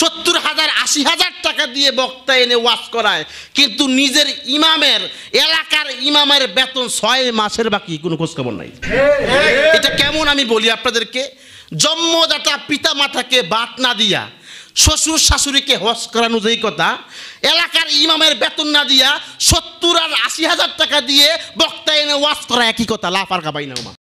সত্তর হাজার আশি হাজার টাকা দিয়ে বক্তা এনে ওয়াজ করায় কিন্তু নিজের ইমামের এলাকার ইমামের বেতন ছয় মাসের বাকি কোনো খবর নাই এটা কেমন আমি বলি আপনাদেরকে জন্মদাতা পিতা মাতাকে বাদ না দিয়া শ্বশুর শাশুড়িকে হস করানো যেই কথা এলাকার ইমামের বেতন না দিয়া সত্তর আর আশি হাজার টাকা দিয়ে বক্তা এনে ওয়াজ করা একই কথা লাফার কাবাই না